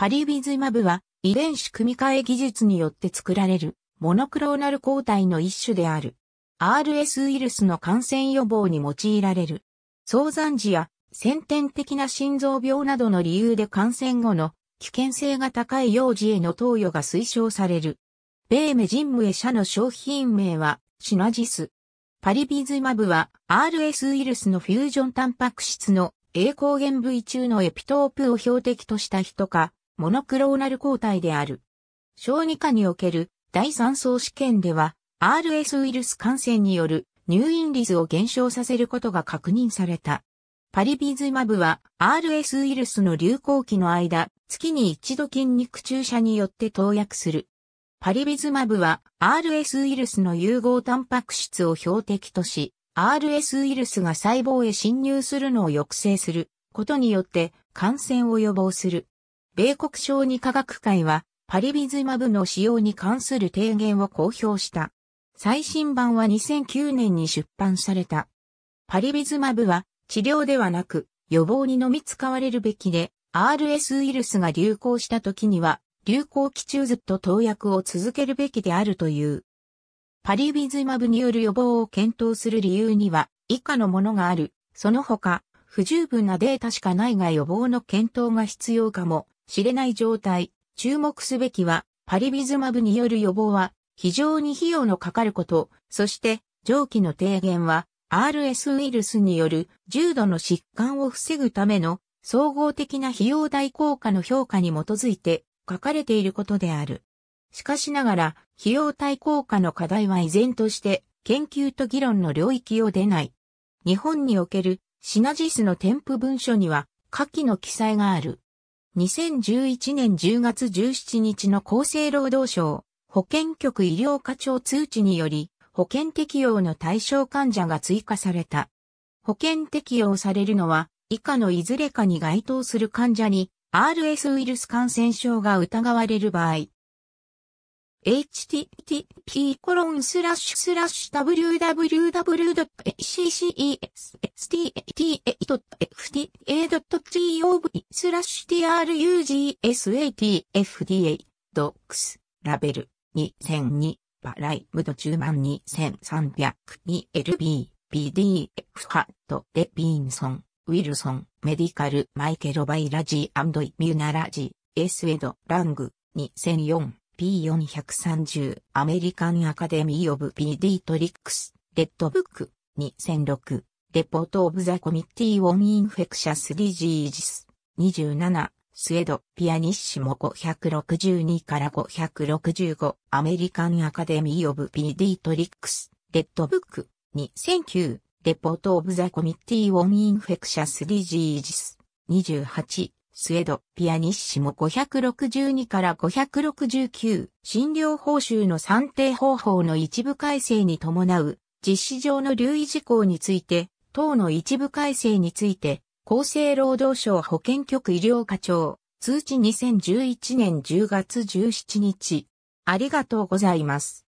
パリビズマブは遺伝子組み換え技術によって作られるモノクローナル抗体の一種である。RS ウイルスの感染予防に用いられる。早産時や先天的な心臓病などの理由で感染後の危険性が高い幼児への投与が推奨される。米メジンムエ社の商品名はシナジス。パリビズマブは RS ウイルスのフュージョンタンパク質の A 抗原部位中のエピトープを標的とした人か、モノクローナル抗体である。小児科における第三層試験では、RS ウイルス感染による入院率を減少させることが確認された。パリビズマブは RS ウイルスの流行期の間、月に一度筋肉注射によって投薬する。パリビズマブは RS ウイルスの融合タンパク質を標的とし、RS ウイルスが細胞へ侵入するのを抑制することによって感染を予防する。米国小児科学会は、パリビズマブの使用に関する提言を公表した。最新版は2009年に出版された。パリビズマブは治療ではなく予防に飲み使われるべきで、RS ウイルスが流行した時には、流行期中ずっと投薬を続けるべきであるという。パリビズマブによる予防を検討する理由には、以下のものがある。その他、不十分なデータしかないが予防の検討が必要かも、知れない状態。注目すべきは、パリビズマブによる予防は、非常に費用のかかること、そして、上記の提言は、RS ウイルスによる重度の疾患を防ぐための総合的な費用代効果の評価に基づいて書かれていることである。しかしながら、費用対効果の課題は依然として研究と議論の領域を出ない。日本におけるシナジスの添付文書には下記の記載がある。2011年10月17日の厚生労働省保健局医療課長通知により保険適用の対象患者が追加された。保険適用されるのは以下のいずれかに該当する患者に RS ウイルス感染症が疑われる場合、http://www.acces.ta.ft.gov s スラッシュ trugSATFDA.docs ラベル2002パライムド10万2300 2LB PDF ハットレビンソンウィルソンメディカルマイケロバイラジーイミューナラジーエスウェドラング2004 P430 アメリカンアカデミー・オブ・ピーディトリックス、レッドブック、2006、レポート・オブ・ザ・コミッティ・オン・インフェクシャス・ディジージス、27、スエド、ピアニッシモ562から565、アメリカンアカデミー・オブ・ピーディトリックス、レッドブック、2009、レポート・オブ・ザ・コミッティ・オン・インフェクシャス・ディジージス、28、スエド、ピアニッシモ562から569、診療報酬の算定方法の一部改正に伴う、実施上の留意事項について、等の一部改正について、厚生労働省保健局医療課長、通知2011年10月17日。ありがとうございます。